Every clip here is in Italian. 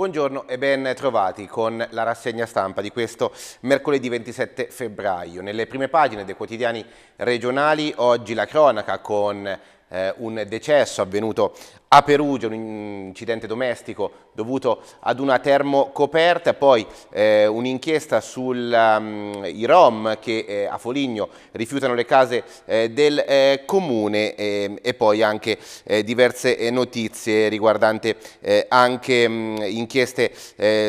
Buongiorno e ben trovati con la rassegna stampa di questo mercoledì 27 febbraio. Nelle prime pagine dei quotidiani regionali oggi la cronaca con eh, un decesso avvenuto a Perugia un incidente domestico dovuto ad una termocoperta, poi eh, un'inchiesta sui um, Rom che eh, a Foligno rifiutano le case eh, del eh, comune ehm, e poi anche eh, diverse eh, notizie riguardanti anche mh, mm, inchieste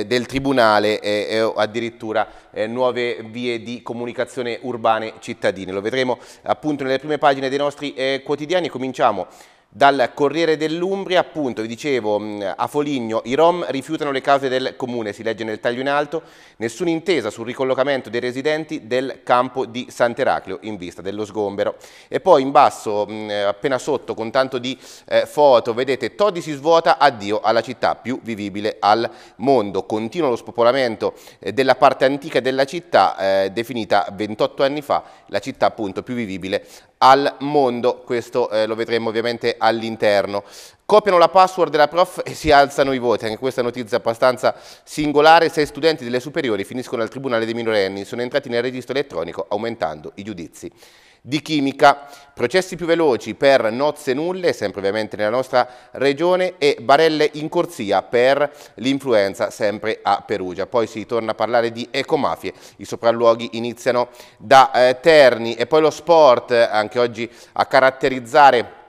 del Tribunale e addirittura nuove vie di comunicazione urbane cittadine. Lo vedremo appunto nelle prime pagine dei nostri quotidiani. Cominciamo dal Corriere dell'Umbria, appunto, vi dicevo, a Foligno i Rom rifiutano le cause del comune, si legge nel taglio in alto, nessuna intesa sul ricollocamento dei residenti del campo di Sant'Eraclio in vista dello sgombero. E poi in basso, appena sotto, con tanto di eh, foto, vedete Todi si svuota, addio alla città più vivibile al mondo. Continua lo spopolamento eh, della parte antica della città, eh, definita 28 anni fa la città appunto più vivibile al mondo, questo eh, lo vedremo ovviamente all'interno. Copiano la password della prof e si alzano i voti, anche questa notizia abbastanza singolare, sei studenti delle superiori finiscono al Tribunale dei minorenni, sono entrati nel registro elettronico aumentando i giudizi. Di chimica, processi più veloci per nozze nulle, sempre ovviamente nella nostra regione, e barelle in corsia per l'influenza, sempre a Perugia. Poi si torna a parlare di ecomafie, i sopralluoghi iniziano da eh, Terni e poi lo sport, anche oggi a caratterizzare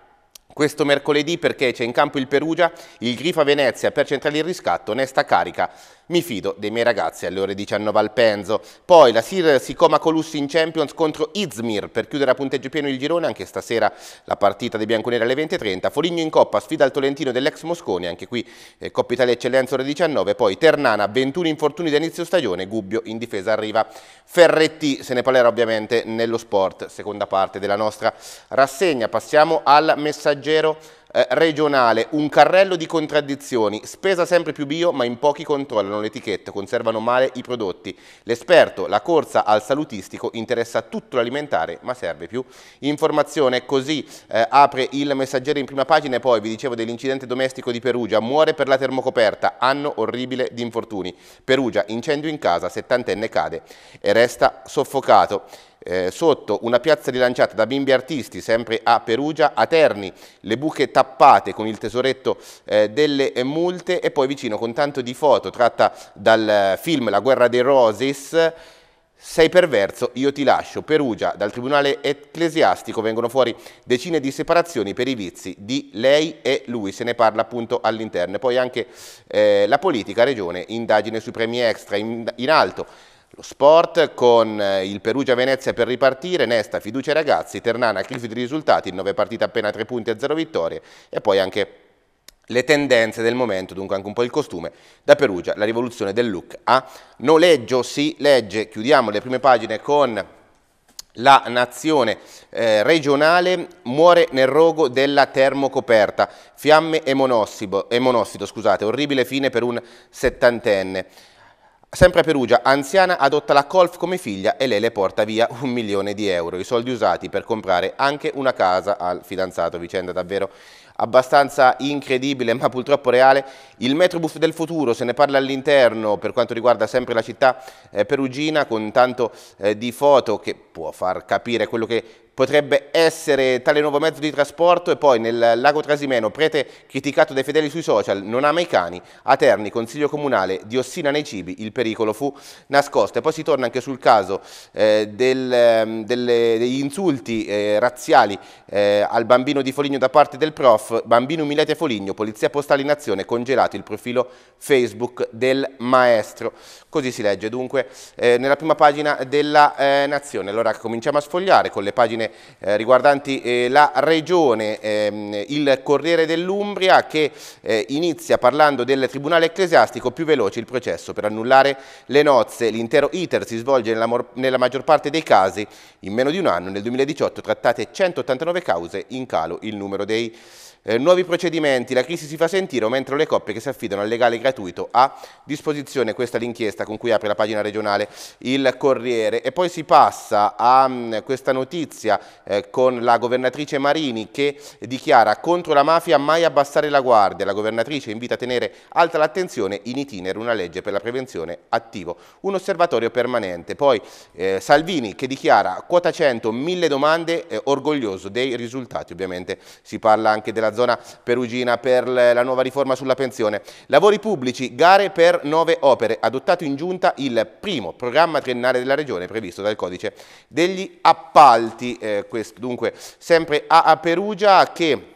questo mercoledì perché c'è in campo il Perugia, il Grifa Venezia per centrale il riscatto, onesta carica mi fido dei miei ragazzi alle ore 19 al Penzo. Poi la Sir coma Colussi in Champions contro Izmir per chiudere a punteggio pieno il girone. Anche stasera la partita dei bianconeri alle 20.30. Foligno in Coppa sfida al Tolentino dell'ex Mosconi. Anche qui eh, Coppa Italia Eccellenza ore 19. Poi Ternana 21 infortuni da inizio stagione. Gubbio in difesa arriva Ferretti. Se ne parlerà ovviamente nello sport. Seconda parte della nostra rassegna. Passiamo al messaggero eh, regionale, un carrello di contraddizioni, spesa sempre più bio ma in pochi controllano l'etichetta, conservano male i prodotti. L'esperto, la corsa al salutistico interessa tutto l'alimentare ma serve più informazione. Così eh, apre il messaggero in prima pagina e poi vi dicevo dell'incidente domestico di Perugia, muore per la termocoperta, anno orribile di infortuni. Perugia, incendio in casa, settantenne cade e resta soffocato eh, sotto una piazza rilanciata da bimbi artisti, sempre a Perugia, a Terni, le buche tappate con il tesoretto eh, delle multe e poi vicino con tanto di foto tratta dal eh, film La guerra dei Roses, sei perverso, io ti lascio. Perugia, dal Tribunale Ecclesiastico vengono fuori decine di separazioni per i vizi di lei e lui, se ne parla appunto all'interno. Poi anche eh, la politica, regione, indagine sui premi extra in, in alto. Lo sport con eh, il Perugia-Venezia per ripartire, Nesta, fiducia ai ragazzi, Ternana, cliff di risultati, 9 partite appena 3 punti e 0 vittorie e poi anche le tendenze del momento, dunque anche un po' il costume, da Perugia la rivoluzione del look a noleggio si legge, chiudiamo le prime pagine con la nazione eh, regionale muore nel rogo della termocoperta, fiamme e monossido scusate, orribile fine per un settantenne. Sempre a Perugia, anziana adotta la Colf come figlia e lei le porta via un milione di euro, i soldi usati per comprare anche una casa al fidanzato, vicenda davvero abbastanza incredibile ma purtroppo reale. Il metrobus del futuro se ne parla all'interno per quanto riguarda sempre la città eh, perugina con tanto eh, di foto che può far capire quello che potrebbe essere tale nuovo mezzo di trasporto e poi nel lago Trasimeno, prete criticato dai fedeli sui social, non ama i cani, a Terni, consiglio comunale, diossina nei cibi, il pericolo fu nascosto. E poi si torna anche sul caso eh, del, ehm, delle, degli insulti eh, razziali eh, al bambino di Foligno da parte del prof, bambino umiliati Foligno, polizia postale in azione, congelato il profilo Facebook del maestro. Così si legge dunque eh, nella prima pagina della eh, Nazione. Allora cominciamo a sfogliare con le pagine pagine eh, riguardanti eh, la regione, ehm, il Corriere dell'Umbria che eh, inizia parlando del Tribunale ecclesiastico più veloce il processo per annullare le nozze. L'intero iter si svolge nella, nella maggior parte dei casi in meno di un anno. Nel 2018 trattate 189 cause, in calo il numero dei eh, nuovi procedimenti, la crisi si fa sentire, mentre le coppie che si affidano al legale gratuito a disposizione, questa è l'inchiesta con cui apre la pagina regionale il Corriere. E poi si passa a mh, mm, questa notizia eh, con la governatrice Marini che dichiara contro la mafia mai abbassare la guardia, la governatrice invita a tenere alta l'attenzione in itinere una legge per la prevenzione attivo, un osservatorio permanente. Poi eh, Salvini che dichiara quota 100, mille domande, eh, orgoglioso dei risultati, ovviamente si parla anche della zona perugina per la nuova riforma sulla pensione. Lavori pubblici, gare per nove opere, adottato in giunta il primo programma triennale della Regione previsto dal codice degli appalti, eh, questo, dunque sempre a, a Perugia che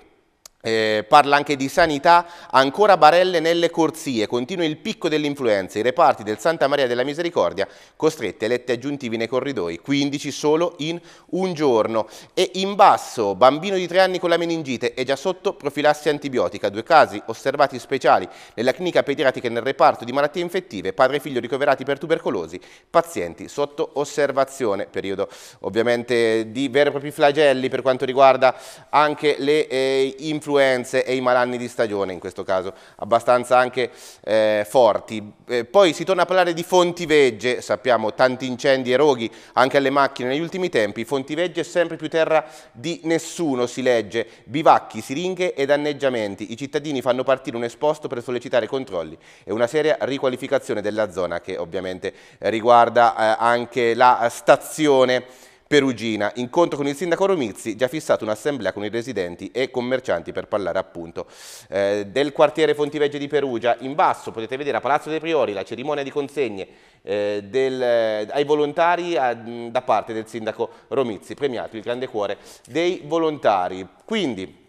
eh, parla anche di sanità, ancora barelle nelle corsie, continua il picco dell'influenza, i reparti del Santa Maria della Misericordia costretti costrette letti aggiuntivi nei corridoi, 15 solo in un giorno. E in basso, bambino di 3 anni con la meningite e già sotto profilassi antibiotica, due casi osservati speciali nella clinica pediatrica e nel reparto di malattie infettive, padre e figlio ricoverati per tubercolosi, pazienti sotto osservazione, periodo ovviamente di veri e propri flagelli per quanto riguarda anche le eh, influenze influenze e i malanni di stagione in questo caso, abbastanza anche eh, forti. Eh, poi si torna a parlare di fontivegge, sappiamo tanti incendi e roghi anche alle macchine negli ultimi tempi, fontivegge è sempre più terra di nessuno, si legge, bivacchi, siringhe e danneggiamenti, i cittadini fanno partire un esposto per sollecitare controlli e una seria riqualificazione della zona che ovviamente riguarda eh, anche la stazione Perugina, incontro con il sindaco Romizzi, già fissato un'assemblea con i residenti e commercianti per parlare appunto eh, del quartiere Fontivegge di Perugia. In basso potete vedere a Palazzo dei Priori la cerimonia di consegne eh, del, ai volontari a, da parte del sindaco Romizzi, premiato il grande cuore dei volontari. Quindi,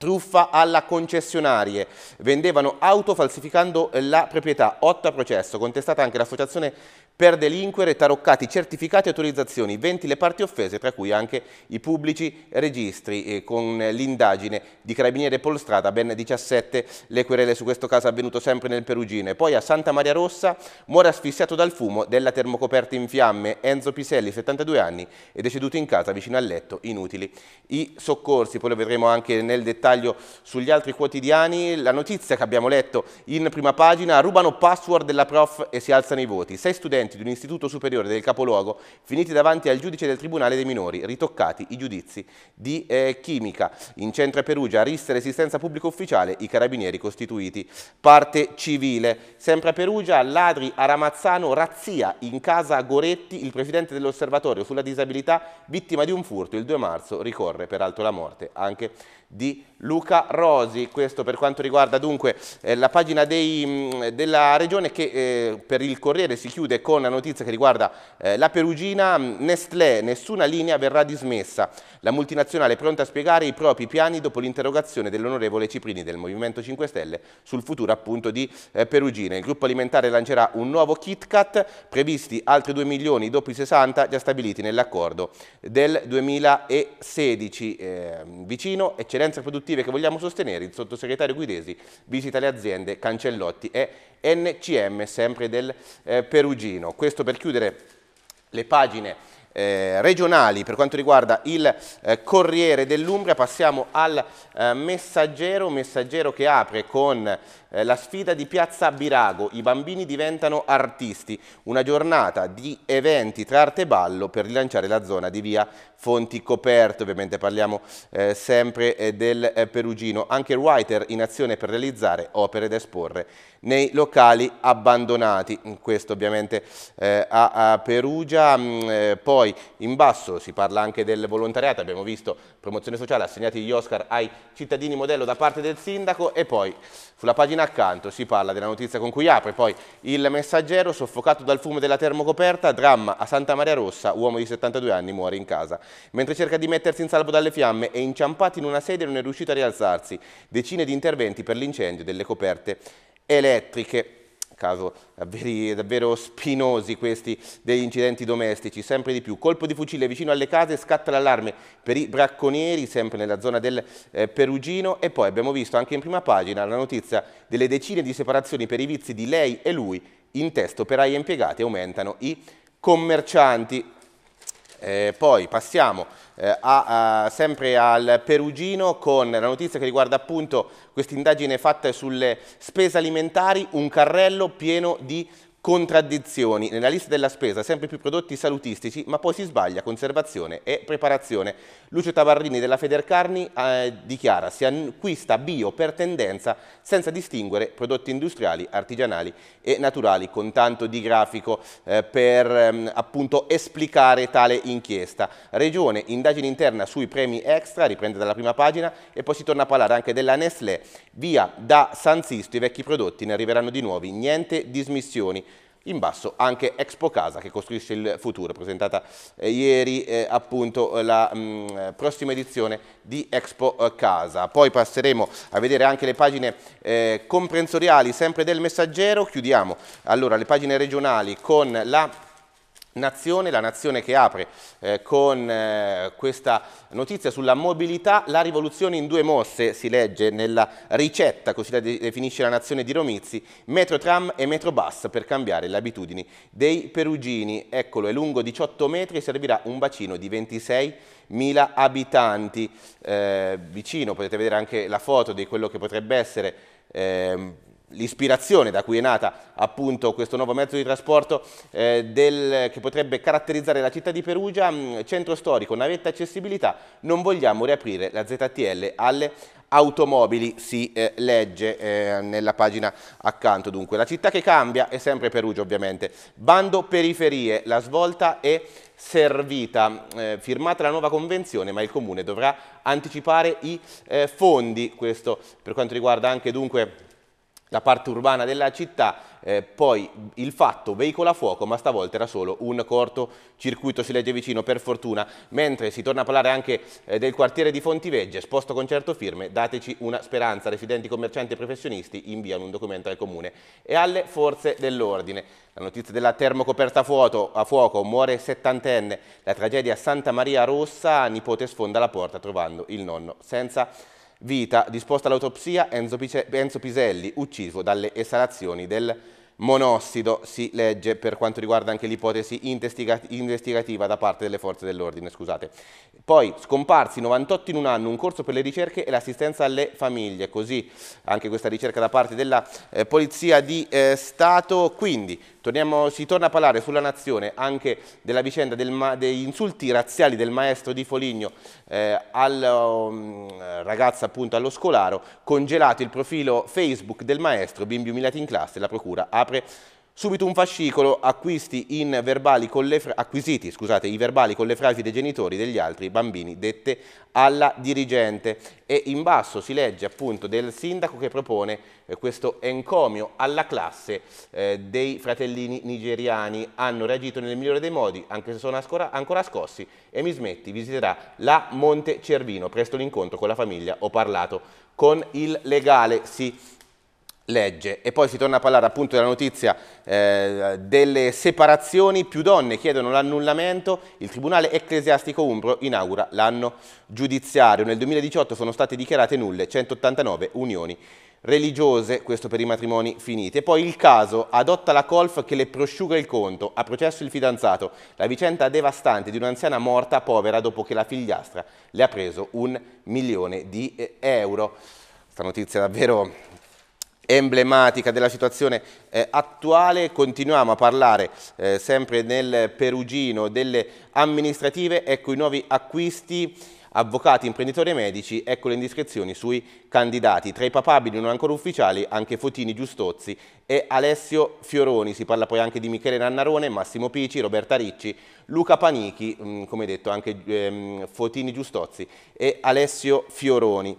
Truffa alla concessionarie, vendevano auto falsificando la proprietà, otto a processo, contestata anche l'associazione per delinquere, taroccati, certificati e autorizzazioni, 20 le parti offese, tra cui anche i pubblici registri, e eh, con l'indagine di Carabinieri e Polstrada, ben 17 le querele su questo caso avvenuto sempre nel Perugino. E poi a Santa Maria Rossa muore asfissiato dal fumo della termocoperta in fiamme Enzo Piselli, 72 anni, è deceduto in casa vicino al letto, inutili i soccorsi, poi lo vedremo anche nel dettaglio sugli altri quotidiani, la notizia che abbiamo letto in prima pagina, rubano password della prof e si alzano i voti, sei studenti studenti di un istituto superiore del capoluogo finiti davanti al giudice del Tribunale dei Minori, ritoccati i giudizi di eh, chimica. In centro Perugia, rissa e resistenza pubblico ufficiale, i carabinieri costituiti. Parte civile. Sempre a Perugia, ladri a Ramazzano, razzia in casa Goretti, il presidente dell'osservatorio sulla disabilità, vittima di un furto il 2 marzo, ricorre peraltro la morte anche di Luca Rosi, questo per quanto riguarda dunque eh, la pagina dei, mh, mm, della regione che eh, per il Corriere si chiude con la notizia che riguarda eh, la Perugina, mm, Nestlé, nessuna linea verrà dismessa, la multinazionale è pronta a spiegare i propri piani dopo l'interrogazione dell'onorevole Ciprini del Movimento 5 Stelle sul futuro appunto di eh, Perugina, il gruppo alimentare lancerà un nuovo KitKat, previsti altri 2 milioni dopo i 60 già stabiliti nell'accordo del 2016, ehm, vicino eccellente eccellenze produttive che vogliamo sostenere, il sottosegretario Guidesi visita le aziende Cancellotti e NCM, sempre del eh, Perugino. Questo per chiudere le pagine eh, regionali per quanto riguarda il eh, Corriere dell'Umbria, passiamo al eh, Messaggero, Messaggero che apre con eh, la sfida di Piazza Birago, i bambini diventano artisti, una giornata di eventi tra arte e ballo per rilanciare la zona di via Fonti Coperte, ovviamente parliamo eh, sempre eh, del Perugino, anche writer in azione per realizzare opere da esporre nei locali abbandonati, questo ovviamente a, a, Perugia, mm, poi poi in basso si parla anche del volontariato, abbiamo visto promozione sociale, assegnati gli Oscar ai cittadini modello da parte del sindaco e poi sulla pagina accanto si parla della notizia con cui apre, poi il messaggero soffocato dal fumo della termocoperta, dramma a Santa Maria Rossa, uomo di 72 anni muore in casa. Mentre cerca di mettersi in salvo dalle fiamme è inciampato in una sedia e non è riuscito a rialzarsi. Decine di interventi per l'incendio delle coperte elettriche caso davvero, davvero spinosi questi degli incidenti domestici, sempre di più. Colpo di fucile vicino alle case, scatta l'allarme per i bracconieri, sempre nella zona del eh, Perugino e poi abbiamo visto anche in prima pagina la notizia delle decine di separazioni per i vizi di lei e lui in testo operai e impiegati aumentano i commercianti. Eh, poi passiamo eh, a, a, sempre al Perugino con la notizia che riguarda appunto questa indagine fatta sulle spese alimentari, un carrello pieno di contraddizioni. Nella lista della spesa sempre più prodotti salutistici, ma poi si sbaglia conservazione e preparazione. Lucio Tavarrini della Federcarni eh, dichiara si acquista bio per tendenza senza distinguere prodotti industriali, artigianali e naturali, con tanto di grafico eh, per ehm, appunto esplicare tale inchiesta. Regione, indagine interna sui premi extra, riprende dalla prima pagina e poi si torna a parlare anche della Nestlé. Via da San Sisto i vecchi prodotti, ne arriveranno di nuovi, niente dismissioni in basso anche Expo Casa che costruisce il futuro, presentata eh, ieri eh, appunto eh, la mh, mm, eh, prossima edizione di Expo Casa. Poi passeremo a vedere anche le pagine eh, comprensoriali sempre del messaggero, chiudiamo allora le pagine regionali con la nazione, la nazione che apre eh, con eh, questa notizia sulla mobilità, la rivoluzione in due mosse, si legge nella ricetta, così la de definisce la nazione di Romizzi, metro tram e metro bus per cambiare le abitudini dei perugini. Eccolo, è lungo 18 metri e servirà un bacino di 26 mila abitanti. Eh, vicino potete vedere anche la foto di quello che potrebbe essere ehm, l'ispirazione da cui è nata appunto questo nuovo mezzo di trasporto eh, del, che potrebbe caratterizzare la città di Perugia, mh, mm, centro storico, navetta accessibilità, non vogliamo riaprire la ZTL alle automobili si eh, legge eh, nella pagina accanto dunque la città che cambia è sempre Perugia ovviamente bando periferie la svolta è servita eh, firmata la nuova convenzione ma il comune dovrà anticipare i eh, fondi questo per quanto riguarda anche dunque la parte urbana della città, eh, poi il fatto veicola fuoco, ma stavolta era solo un corto circuito, si legge vicino per fortuna, mentre si torna a parlare anche eh, del quartiere di Fontivegge, esposto con certo firme, dateci una speranza, residenti, commercianti e professionisti inviano un documento al comune e alle forze dell'ordine. La notizia della termocoperta a fuoco, a fuoco muore settantenne, la tragedia Santa Maria Rossa, nipote sfonda la porta trovando il nonno senza Vita, disposta l'autopsia Enzo, Piselli, ucciso dalle esalazioni del monossido si legge per quanto riguarda anche l'ipotesi investigativa da parte delle forze dell'ordine. Scusate. Poi scomparsi 98 in un anno, un corso per le ricerche e l'assistenza alle famiglie, così anche questa ricerca da parte della eh, Polizia di eh, Stato. Quindi torniamo, si torna a parlare sulla nazione anche della vicenda del degli insulti razziali del maestro di Foligno eh, alla um, ragazza appunto allo scolaro, congelato il profilo Facebook del maestro, bimbi umiliati in classe, la procura apre apre subito un fascicolo, acquisti in verbali con le acquisiti scusate, i verbali con le frasi dei genitori degli altri bambini dette alla dirigente e in basso si legge appunto del sindaco che propone eh, questo encomio alla classe eh, dei fratellini nigeriani. Hanno reagito nel migliore dei modi, anche se sono ancora scossi, e mi smetti visiterà la Monte Cervino. Presto l'incontro con la famiglia ho parlato con il legale. Sì legge. E poi si torna a parlare appunto della notizia eh, delle separazioni, più donne chiedono l'annullamento, il Tribunale Ecclesiastico Umbro inaugura l'anno giudiziario. Nel 2018 sono state dichiarate nulle 189 unioni religiose, questo per i matrimoni finiti. E poi il caso adotta la colf che le prosciuga il conto, ha processo il fidanzato, la vicenda devastante di un'anziana morta povera dopo che la figliastra le ha preso un milione di eh, euro. Questa notizia davvero emblematica della situazione eh, attuale. Continuiamo a parlare eh, sempre nel Perugino delle amministrative, ecco i nuovi acquisti avvocati, imprenditori e medici, ecco le indiscrezioni sui candidati. Tra i papabili non ancora ufficiali anche Fotini Giustozzi e Alessio Fioroni. Si parla poi anche di Michele Nannarone, Massimo Pici, Roberta Ricci, Luca Panichi, mm, come detto anche ehm, Fotini Giustozzi e Alessio Fioroni.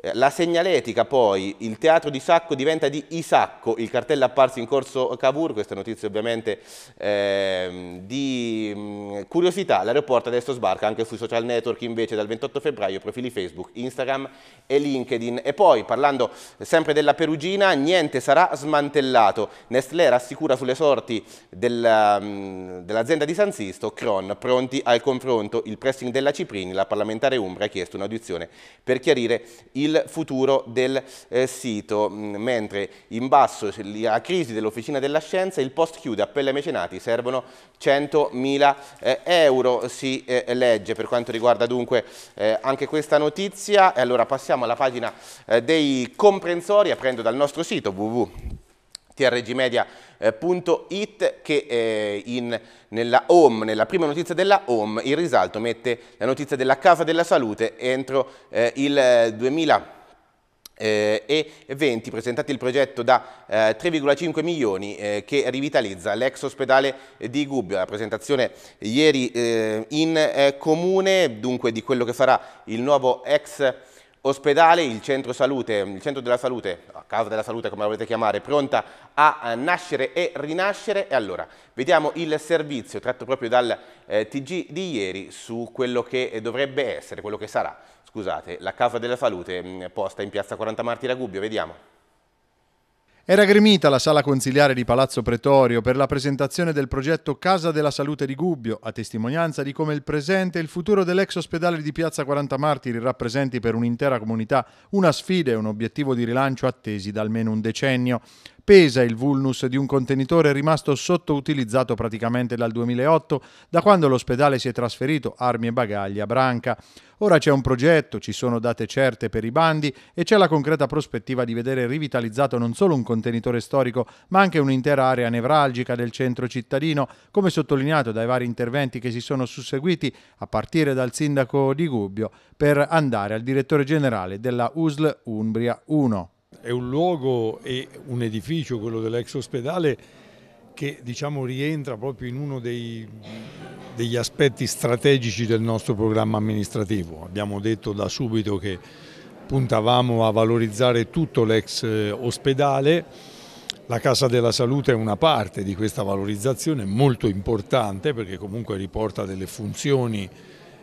Eh, la segnaletica poi, il teatro di Sacco diventa di Isacco, il cartello apparso in corso Cavour, questa notizia ovviamente eh, di mh, mm, curiosità, l'aeroporto adesso sbarca anche sui social network invece dal 28 febbraio, profili Facebook, Instagram e LinkedIn. E poi parlando sempre della Perugina, niente sarà smantellato, Nestlé rassicura sulle sorti mm, dell'azienda di San Sisto, Cron, pronti al confronto, il pressing della Ciprini, la parlamentare Umbra ha chiesto un'audizione per chiarire il il futuro del eh, sito, mm, mentre in basso la crisi dell'Officina della Scienza, il post chiude, appello ai mecenati, servono 100.000 eh, euro, si eh, legge per quanto riguarda dunque eh, anche questa notizia. E allora passiamo alla pagina eh, dei comprensori, aprendo dal nostro sito www trgmedia.it eh, che eh, in, nella home, nella prima notizia della home, il risalto mette la notizia della Casa della Salute entro eh, il 2020 e 20 presentati il progetto da 3,5 milioni che rivitalizza l'ex ospedale di Gubbio. La presentazione ieri in comune dunque di quello che farà il nuovo ex Ospedale, il centro, salute, il centro della salute, a casa della salute come la volete chiamare, pronta a nascere e rinascere. E allora, vediamo il servizio tratto proprio dal eh, TG di ieri su quello che dovrebbe essere, quello che sarà, scusate, la casa della salute mh, mm, posta in piazza 40 Marti Gubbio, vediamo. Era gremita la sala consiliare di Palazzo Pretorio per la presentazione del progetto Casa della Salute di Gubbio, a testimonianza di come il presente e il futuro dell'ex ospedale di Piazza 40 Martiri rappresenti per un'intera comunità una sfida e un obiettivo di rilancio attesi da almeno un decennio pesa il vulnus di un contenitore rimasto sottoutilizzato praticamente dal 2008, da quando l'ospedale si è trasferito armi e bagagli a Branca. Ora c'è un progetto, ci sono date certe per i bandi e c'è la concreta prospettiva di vedere rivitalizzato non solo un contenitore storico, ma anche un'intera area nevralgica del centro cittadino, come sottolineato dai vari interventi che si sono susseguiti a partire dal sindaco di Gubbio per andare al direttore generale della USL Umbria 1. È un luogo e un edificio, quello dell'ex ospedale, che diciamo, rientra proprio in uno dei, degli aspetti strategici del nostro programma amministrativo. Abbiamo detto da subito che puntavamo a valorizzare tutto l'ex eh, ospedale, la Casa della Salute è una parte di questa valorizzazione molto importante perché comunque riporta delle funzioni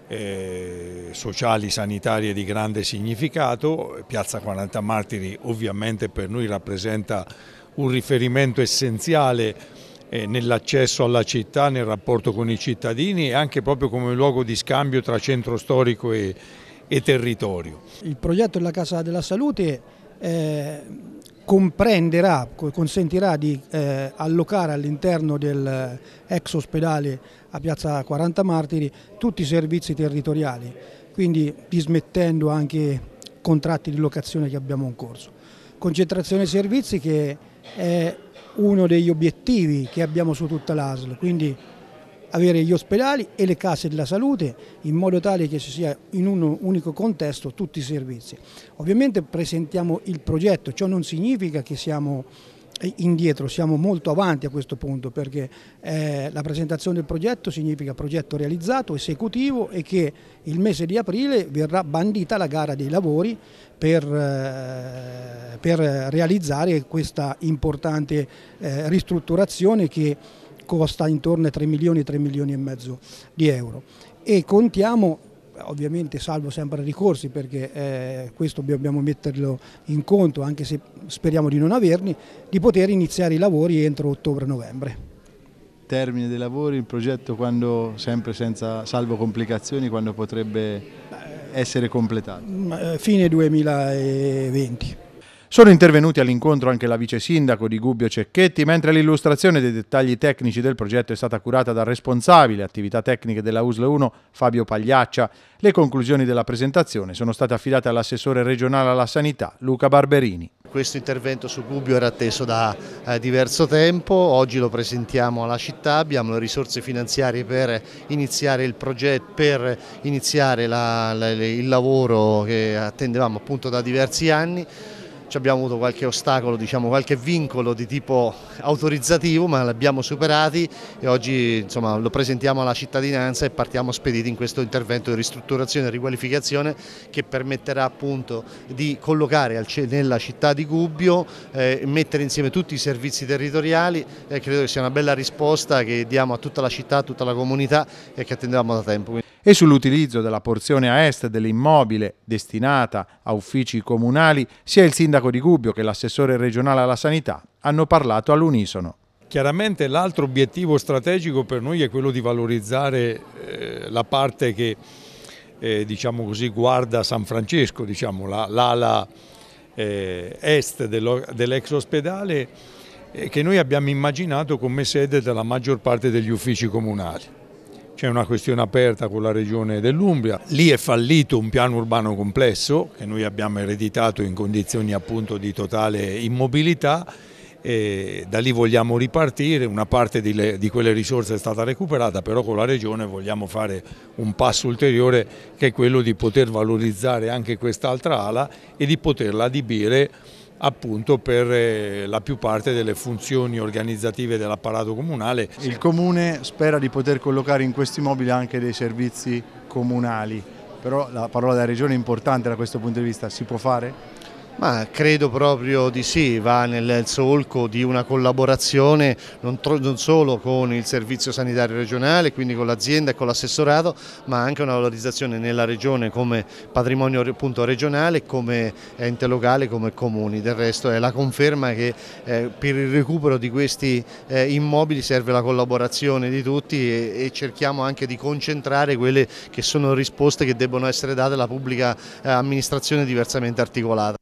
eh, sociali sanitarie di grande significato. Piazza 40 Martiri ovviamente per noi rappresenta un riferimento essenziale eh, nell'accesso alla città, nel rapporto con i cittadini e anche proprio come luogo di scambio tra centro storico e, e territorio. Il progetto della Casa della Salute eh, comprenderà, consentirà di eh, allocare all'interno dell'ex eh, ospedale a Piazza 40 Martiri tutti i servizi territoriali, quindi dismettendo anche contratti di locazione che abbiamo in corso. Concentrazione dei servizi che è uno degli obiettivi che abbiamo su tutta l'ASL, quindi avere gli ospedali e le case della salute in modo tale che ci sia in un unico contesto tutti i servizi. Ovviamente presentiamo il progetto, ciò non significa che siamo eh, indietro, siamo molto avanti a questo punto perché eh, la presentazione del progetto significa progetto realizzato, esecutivo e che il mese di aprile verrà bandita la gara dei lavori per, eh, per realizzare questa importante eh, ristrutturazione che costa intorno ai 3 milioni, 3 milioni e mezzo di euro e contiamo ovviamente salvo sempre ricorsi perché eh, questo dobbiamo metterlo in conto anche se speriamo di non averli, di poter iniziare i lavori entro ottobre-novembre. Termine dei lavori, il progetto quando, sempre senza, salvo complicazioni, quando potrebbe essere completato? Eh, fine 2020. Sono intervenuti all'incontro anche la vice sindaco di Gubbio Cecchetti, mentre l'illustrazione dei dettagli tecnici del progetto è stata curata dal responsabile attività tecniche della USL 1 Fabio Pagliaccia. Le conclusioni della presentazione sono state affidate all'assessore regionale alla sanità Luca Barberini. Questo intervento su Gubbio era atteso da eh, diverso tempo, oggi lo presentiamo alla città, abbiamo le risorse finanziarie per iniziare il progetto, per iniziare la, la, il lavoro che attendevamo appunto da diversi anni. Ci abbiamo avuto qualche ostacolo, diciamo, qualche vincolo di tipo autorizzativo, ma l'abbiamo superati e oggi insomma, lo presentiamo alla cittadinanza e partiamo spediti in questo intervento di ristrutturazione e riqualificazione che permetterà appunto di collocare nella città di Gubbio, eh, mettere insieme tutti i servizi territoriali e credo che sia una bella risposta che diamo a tutta la città, a tutta la comunità e che attendevamo da tempo e sull'utilizzo della porzione a est dell'immobile destinata a uffici comunali, sia il sindaco di Gubbio che l'assessore regionale alla sanità hanno parlato all'unisono. Chiaramente l'altro obiettivo strategico per noi è quello di valorizzare eh, la parte che eh, diciamo così, guarda San Francesco, diciamo, l'ala eh, est dell'ex dell ospedale eh, che noi abbiamo immaginato come sede della maggior parte degli uffici comunali c'è una questione aperta con la regione dell'Umbria, lì è fallito un piano urbano complesso che noi abbiamo ereditato in condizioni appunto di totale immobilità e da lì vogliamo ripartire, una parte di, le, di, quelle risorse è stata recuperata, però con la Regione vogliamo fare un passo ulteriore che è quello di poter valorizzare anche quest'altra ala e di poterla adibire appunto per eh, la più parte delle funzioni organizzative dell'apparato comunale. Il Comune spera di poter collocare in questi mobili anche dei servizi comunali, però la parola della Regione è importante da questo punto di vista, si può fare? Ma credo proprio di sì, va nel solco di una collaborazione non, non solo con il Servizio Sanitario Regionale, quindi con l'azienda e con l'assessorato, ma anche una valorizzazione nella regione come patrimonio appunto, regionale, come ente locale, come comuni. Del resto è la conferma che eh, per il recupero di questi eh, immobili serve la collaborazione di tutti e, e, cerchiamo anche di concentrare quelle che sono risposte che debbono essere date alla pubblica eh, amministrazione diversamente articolata.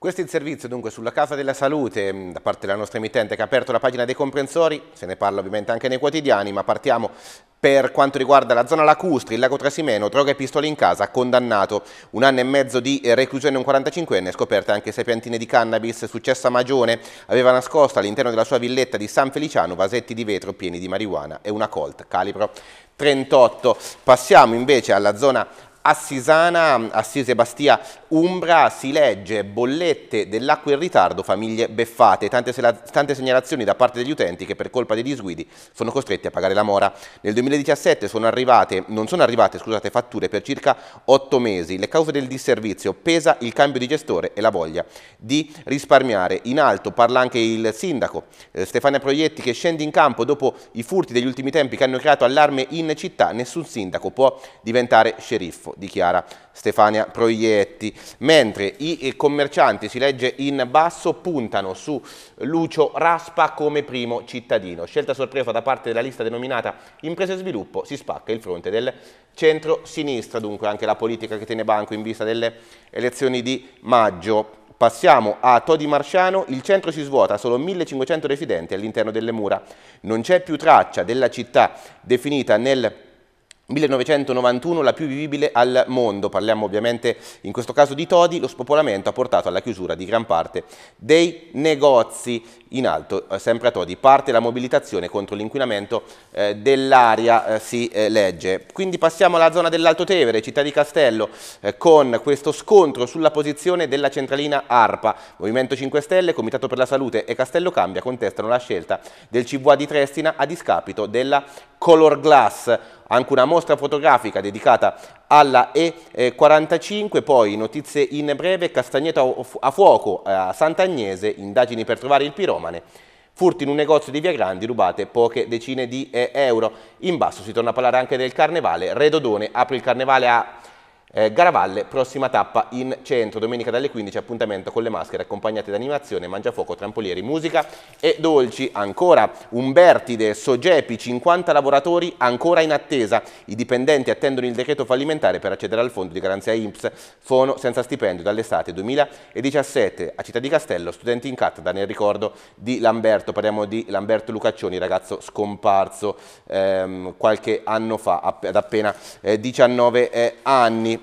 Questo è il servizio dunque sulla Casa della Salute mm, da parte della nostra emittente che ha aperto la pagina dei comprensori, se ne parla ovviamente anche nei quotidiani, ma partiamo per quanto riguarda la zona lacustri, il lago Trasimeno, droga e pistole in casa, condannato un anno e mezzo di reclusione un 45enne, scoperte anche sei piantine di cannabis, successo a Magione, aveva nascosta all'interno della sua villetta di San Feliciano vasetti di vetro pieni di marijuana e una Colt calibro 38. Passiamo invece alla zona Assisana, Assise Bastia, Umbra, si legge bollette dell'acqua in ritardo, famiglie beffate, tante, tante, segnalazioni da parte degli utenti che per colpa dei disguidi sono costretti a pagare la mora. Nel 2017 sono arrivate, non sono arrivate scusate, fatture per circa 8 mesi, le cause del disservizio, pesa il cambio di gestore e la voglia di risparmiare. In alto parla anche il sindaco eh, Stefania Proietti che scende in campo dopo i furti degli ultimi tempi che hanno creato allarme in città, nessun sindaco può diventare sceriffo dichiara Stefania Proietti. Mentre i commercianti, si legge in basso, puntano su Lucio Raspa come primo cittadino. Scelta sorpresa da parte della lista denominata Imprese e Sviluppo, si spacca il fronte del centro-sinistra, dunque anche la politica che tiene banco in vista delle elezioni di maggio. Passiamo a Todi Marciano, il centro si svuota, solo 1500 residenti all'interno delle mura. Non c'è più traccia della città definita nel 1991 la più vivibile al mondo, parliamo ovviamente in questo caso di Todi, lo spopolamento ha portato alla chiusura di gran parte dei negozi in alto, eh, sempre a Todi, parte la mobilitazione contro l'inquinamento eh, dell'aria eh, si eh, legge. Quindi passiamo alla zona dell'Alto Tevere, città di Castello, eh, con questo scontro sulla posizione della centralina ARPA, Movimento 5 Stelle, Comitato per la Salute e Castello Cambia contestano la scelta del CVA di Trestina a discapito della Color Glass, anche una mossa mostra fotografica dedicata alla E45, poi notizie in breve, Castagneto a fuoco eh, a Sant'Agnese, indagini per trovare il piromane, furti in un negozio di Via Grandi, rubate poche decine di eh, euro. In basso si torna a parlare anche del carnevale, Redodone apre il carnevale a eh, Garavalle, prossima tappa in centro, domenica dalle 15, appuntamento con le maschere accompagnate da animazione, mangiafuoco, trampolieri, musica e dolci. Ancora Umbertide, Sogepi, 50 lavoratori ancora in attesa. I dipendenti attendono il decreto fallimentare per accedere al fondo di garanzia IMSS. Fono senza stipendio dall'estate 2017 a Città di Castello, studenti in cattedra nel ricordo di Lamberto. Parliamo di Lamberto Lucaccioni, ragazzo scomparso ehm, qualche anno fa, ad appena eh, 19 eh, anni.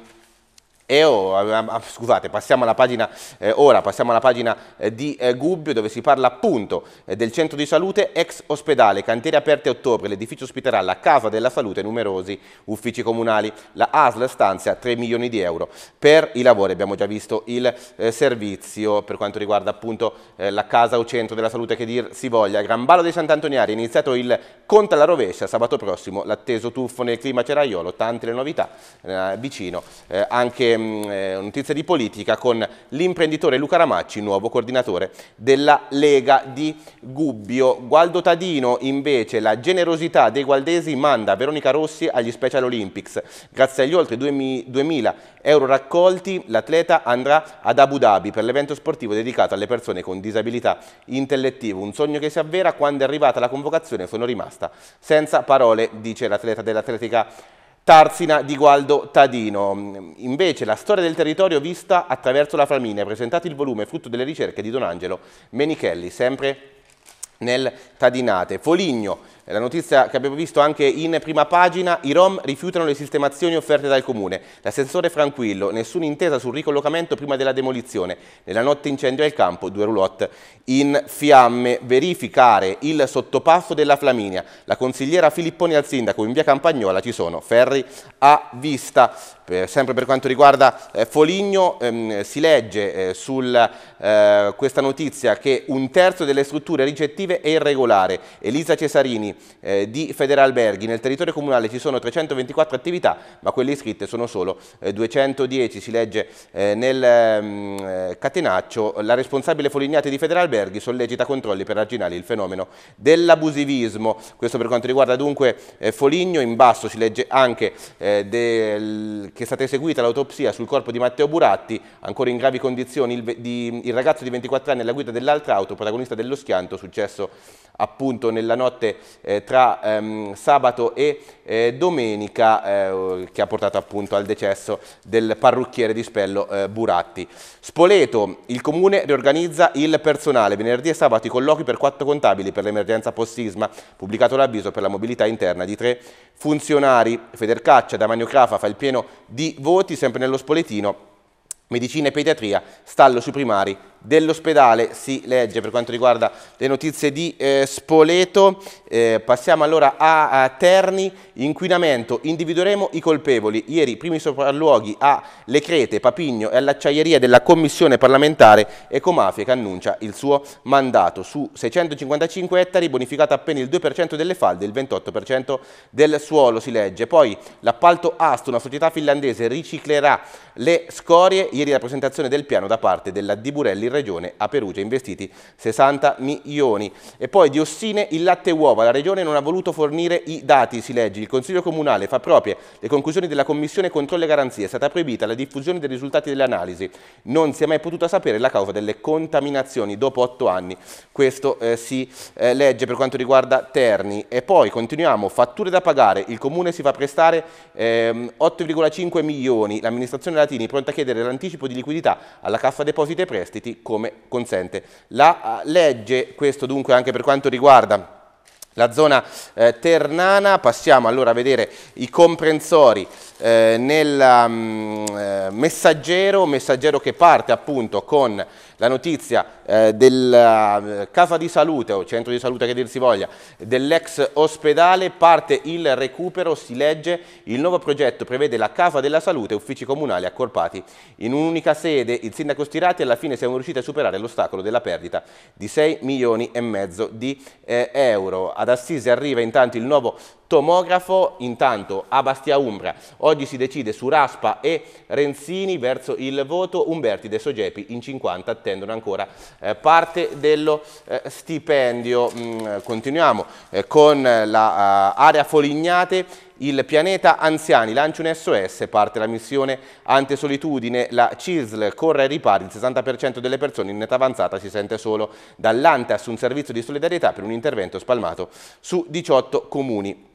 E ora, oh, ah, ah, scusate, passiamo alla pagina, eh, ora, passiamo alla pagina eh, di eh, Gubbio dove si parla appunto eh, del centro di salute ex ospedale, cantieri aperti a ottobre, l'edificio ospiterà la Casa della Salute e numerosi uffici comunali. La ASL stanzia 3 milioni di euro per i lavori, abbiamo già visto il eh, servizio per quanto riguarda appunto eh, la Casa o Centro della Salute che dir si voglia. Gran Ballo dei Sant'Antoniari è iniziato il conto alla rovescia, sabato prossimo l'atteso tuffo nel clima ceraiolo, tante le novità, vicino anche Mm, eh, notizia di politica con l'imprenditore Luca Ramacci, nuovo coordinatore della Lega di Gubbio. Gualdo Tadino invece, la generosità dei gualdesi manda Veronica Rossi agli Special Olympics. Grazie agli oltre 2.000 euro raccolti l'atleta andrà ad Abu Dhabi per l'evento sportivo dedicato alle persone con disabilità intellettiva. Un sogno che si avvera quando è arrivata la convocazione sono rimasta senza parole, dice l'atleta dell'atletica Tarsina di Gualdo Tadino. Invece la storia del territorio vista attraverso la Flaminia, presentato il volume frutto delle ricerche di Don Angelo Menichelli, sempre nel Tadinate. Foligno, la notizia che abbiamo visto anche in prima pagina, i Rom rifiutano le sistemazioni offerte dal Comune. L'assessore Franquillo, nessuna intesa sul ricollocamento prima della demolizione. Nella notte incendio al campo, due roulotte in fiamme. Verificare il sottopasso della Flaminia. La consigliera Filipponi al sindaco in via Campagnola ci sono ferri a vista. sempre per quanto riguarda eh, Foligno ehm, si legge eh, su eh, questa notizia che un terzo delle strutture ricettive è irregolare. Elisa Cesarini eh, di Federalberghi. Nel territorio comunale ci sono 324 attività, ma quelle iscritte sono solo eh, 210. Si legge eh, nel mh, mm, eh, catenaccio, la responsabile Folignati di Federalberghi sollecita controlli per arginare il fenomeno dell'abusivismo. Questo per quanto riguarda dunque eh, Foligno, in basso si legge anche del, che è stata eseguita l'autopsia sul corpo di Matteo Buratti, ancora in gravi condizioni, il, di, il ragazzo di 24 anni alla guida dell'altra auto, protagonista dello schianto successo appunto nella notte eh, tra ehm, sabato e eh, domenica eh, che ha portato appunto al decesso del parrucchiere di Spello eh, Buratti. Spoleto, il comune riorganizza il personale, venerdì e sabato i colloqui per quattro contabili per l'emergenza post-sisma, pubblicato l'avviso per la mobilità interna di tre funzionari. Federcaccia, Damanio Crafa fa il pieno di voti, sempre nello spoletino, medicina e pediatria, stallo sui primari dell'ospedale si legge per quanto riguarda le notizie di eh, Spoleto. Eh, passiamo allora a, a, Terni, inquinamento, individueremo i colpevoli. Ieri primi sopralluoghi a Le Crete, Papigno e all'acciaieria della commissione parlamentare Ecomafia che annuncia il suo mandato. Su 655 ettari bonificato appena il 2% delle falde e il 28% del suolo si legge. Poi l'appalto Ast, una società finlandese, riciclerà le scorie. Ieri la presentazione del piano da parte della Di Burelli Regione a Perugia, investiti 60 milioni. E poi di Ossine il latte e uova, la Regione non ha voluto fornire i dati, si legge, il Consiglio Comunale fa proprie le conclusioni della Commissione Controllo e Garanzie, è stata proibita la diffusione dei risultati delle analisi, non si è mai potuta sapere la causa delle contaminazioni dopo otto anni, questo eh, si eh, legge per quanto riguarda Terni. E poi continuiamo, fatture da pagare, il Comune si fa prestare ehm, 8,5 milioni, l'amministrazione Latini è pronta a chiedere l'anticipo di liquidità alla Cassa Depositi e Prestiti come consente. La eh, legge, questo dunque anche per quanto riguarda la zona eh, ternana, passiamo allora a vedere i comprensori eh, nel mh, mm, eh, messaggero, messaggero che parte appunto con la notizia eh, della eh, casa di salute o centro di salute che dir si voglia dell'ex ospedale parte il recupero, si legge il nuovo progetto prevede la casa della salute e uffici comunali accorpati in un'unica sede, il sindaco Stirati alla fine siamo riusciti a superare l'ostacolo della perdita di 6 milioni e mezzo di eh, euro ad Assisi arriva intanto il nuovo Tomografo intanto a Bastia Umbra, oggi si decide su Raspa e Renzini verso il voto, Umberti e Sogepi in 50 attendono ancora eh, parte dello eh, stipendio. Mm, continuiamo eh, con l'area eh, uh, Folignate il pianeta anziani lancia un SOS, parte la missione antesolitudine, la CISL corre ai ripari, il 60% delle persone in età avanzata si sente solo dall'Antas, un servizio di solidarietà per un intervento spalmato su 18 comuni.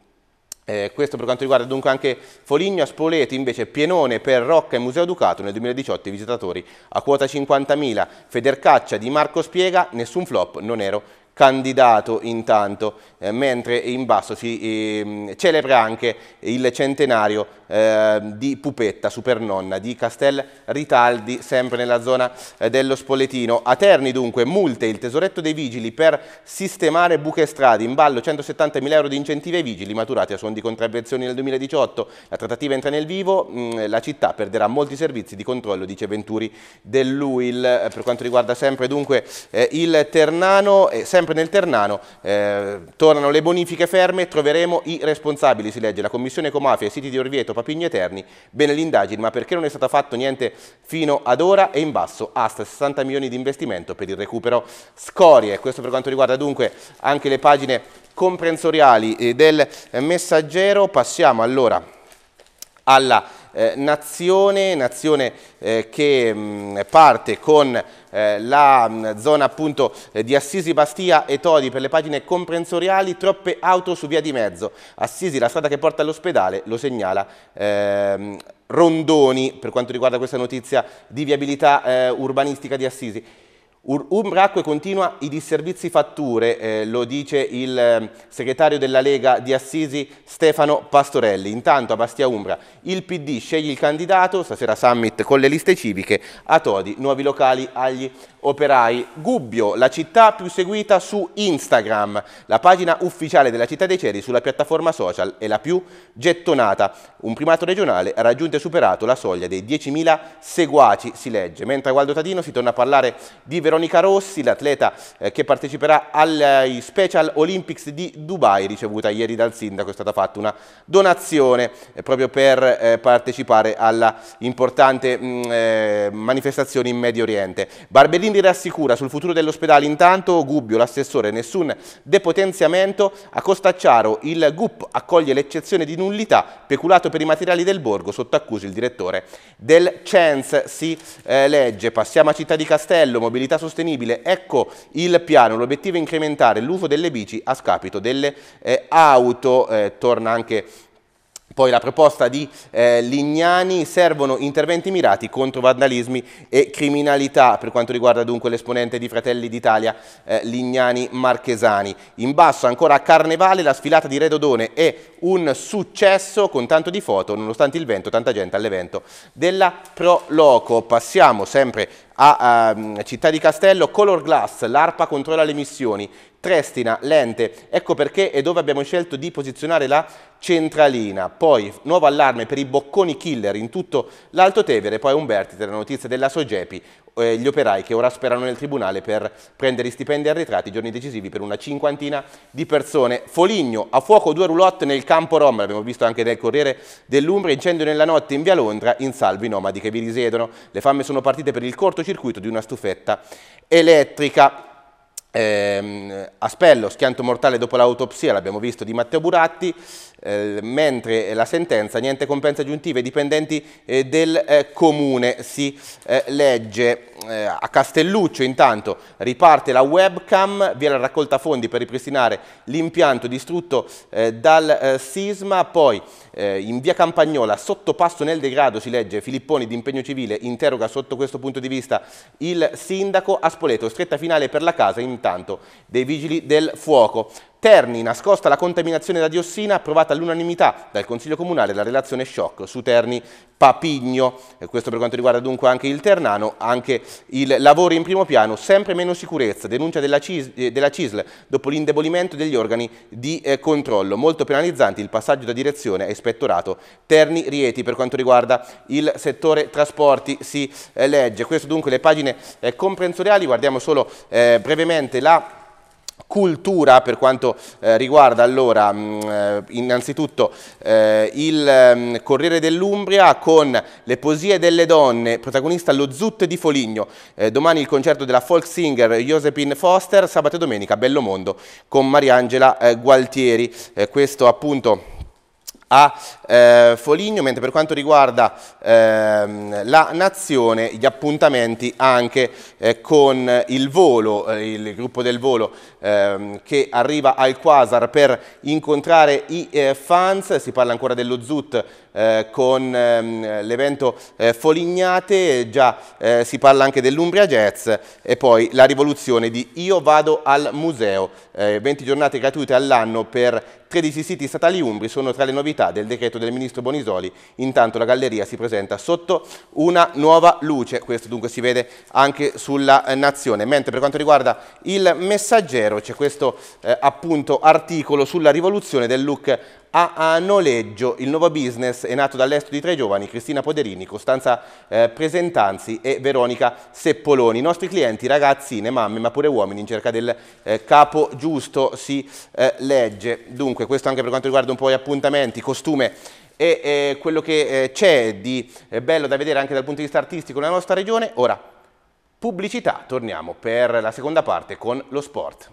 Eh, questo per quanto riguarda dunque anche Foligno, Spoleti invece pienone per Rocca e Museo Ducato nel 2018 i visitatori a quota 50.000, Federcaccia di Marco Spiega, nessun flop, non ero candidato intanto, eh, mentre in basso si eh, celebra anche il centenario eh, di Pupetta, supernonna, di Castel Ritaldi, sempre nella zona eh, dello Spoletino. A Terni dunque, multe, il tesoretto dei vigili per sistemare buche strade, in ballo 170.000 euro di incentivi ai vigili maturati a suon di contravvenzioni nel 2018, la trattativa entra nel vivo, mh, mm, la città perderà molti servizi di controllo, dice Venturi dell'UIL. Per quanto riguarda sempre dunque eh, il Ternano, eh, sempre sempre nel Ternano, eh, tornano le bonifiche ferme, troveremo i responsabili, si legge, la Commissione Comafia, i siti di Orvieto, Papigno e Terni, bene l'indagine, ma perché non è stato fatto niente fino ad ora? E in basso, asta 60 milioni di investimento per il recupero scorie, questo per quanto riguarda dunque anche le pagine comprensoriali eh, del messaggero, passiamo allora alla eh, nazione, nazione eh, che mh, mm, parte con eh, la mm, zona appunto eh, di Assisi, Bastia e Todi per le pagine comprensoriali, troppe auto su via di mezzo. Assisi, la strada che porta all'ospedale, lo segnala ehm, Rondoni per quanto riguarda questa notizia di viabilità eh, urbanistica di Assisi e continua i disservizi fatture, eh, lo dice il ehm, segretario della Lega di Assisi Stefano Pastorelli. Intanto a Bastia Umbra il PD sceglie il candidato, stasera summit con le liste civiche, a Todi nuovi locali agli operai. Gubbio, la città più seguita su Instagram, la pagina ufficiale della città dei ceri sulla piattaforma social è la più gettonata. Un primato regionale ha raggiunto e superato la soglia dei 10.000 seguaci, si legge. Mentre a Gualdo Tadino si torna a parlare di Veronica Rossi, l'atleta eh, che parteciperà ai eh, Special Olympics di Dubai, ricevuta ieri dal sindaco, è stata fatta una donazione eh, proprio per partecipare alla importante mm, manifestazione in Medio Oriente. Barbellino quindi rassicura sul futuro dell'ospedale intanto Gubbio, l'assessore, nessun depotenziamento. A Costacciaro il GUP accoglie l'eccezione di nullità, peculato per i materiali del borgo, sotto accusa il direttore del CENS. Si eh, legge, passiamo a Città di Castello, mobilità sostenibile, ecco il piano, l'obiettivo è incrementare l'uso delle bici a scapito delle eh, auto, eh, torna anche poi la proposta di eh, Lignani servono interventi mirati contro vandalismi e criminalità per quanto riguarda dunque l'esponente di Fratelli d'Italia eh, Lignani Marchesani. In basso ancora a Carnevale la sfilata di Redodone è un successo con tanto di foto nonostante il vento, tanta gente all'evento della Pro Loco. Passiamo sempre a um, Città di Castello, Color Glass, l'ARPA controlla le emissioni, Trestina, Lente, ecco perché e dove abbiamo scelto di posizionare la centralina. Poi nuovo allarme per i bocconi killer in tutto l'Alto Tevere, poi un vertice della notizia della Sogepi, eh, gli operai che ora sperano nel tribunale per prendere i stipendi arretrati, giorni decisivi per una cinquantina di persone. Foligno, a fuoco due roulotte nel campo Rom, l'abbiamo visto anche nel Corriere dell'Umbria, incendio nella notte in via Londra, in salvi nomadi che vi risiedono. Le famme sono partite per il cortocircuito di una stufetta elettrica. Eh, a Spello, schianto mortale dopo l'autopsia, l'abbiamo visto, di Matteo Buratti. Eh, mentre la sentenza niente compensa aggiuntive dipendenti eh, del eh, comune si legge a Castelluccio intanto riparte la webcam, via la raccolta fondi per ripristinare l'impianto distrutto eh, dal eh, sisma, poi eh, in via Campagnola sottopasso nel degrado si legge Filipponi di impegno civile interroga sotto questo punto di vista il sindaco, a Spoleto stretta finale per la casa intanto dei vigili del fuoco. Terni, nascosta la contaminazione da diossina, approvata all'unanimità dal Consiglio Comunale la relazione shock su Terni Papigno. Eh, questo per quanto riguarda dunque anche il Ternano, anche il lavoro in primo piano, sempre meno sicurezza, denuncia della, CIS, eh, della CISL dopo l'indebolimento degli organi di eh, controllo, molto penalizzanti il passaggio da direzione a ispettorato Terni Rieti per quanto riguarda il settore trasporti si eh, legge. Queste dunque le pagine eh, comprensoriali, guardiamo solo eh, brevemente la cultura per quanto eh, riguarda allora mh, mm, eh, innanzitutto eh, il mh, mm, Corriere dell'Umbria con le poesie delle donne, protagonista lo Zut di Foligno, eh, domani il concerto della folk singer Josephine Foster, sabato e domenica Bello Mondo con Mariangela eh, Gualtieri, eh, questo appunto a eh, Foligno, mentre per quanto riguarda ehm, la Nazione gli appuntamenti anche eh, con il volo, eh, il gruppo del volo ehm, che arriva al Quasar per incontrare i eh, fans, si parla ancora dello Zut eh, con ehm, l'evento eh, Folignate, già eh, si parla anche dell'Umbria Jazz e poi la rivoluzione di Io vado al museo, 20 eh, giornate gratuite all'anno per 13 siti statali umbri sono tra le novità del decreto del ministro Bonisoli, intanto la galleria si presenta sotto una nuova luce, questo dunque si vede anche sulla eh, nazione, mentre per quanto riguarda il messaggero c'è questo appunto articolo sulla rivoluzione del look a, a noleggio. Il nuovo business è nato dall'estero di tre giovani, Cristina Poderini, Costanza eh, Presentanzi e Veronica Seppoloni. I nostri clienti, ragazzine, mamme, ma pure uomini, in cerca del eh, capo giusto si eh, legge. Dunque, questo anche per quanto riguarda un po' gli appuntamenti, costume e eh, quello che eh, c'è di eh, bello da vedere anche dal punto di vista artistico nella nostra regione. Ora, pubblicità, torniamo per la seconda parte con lo sport.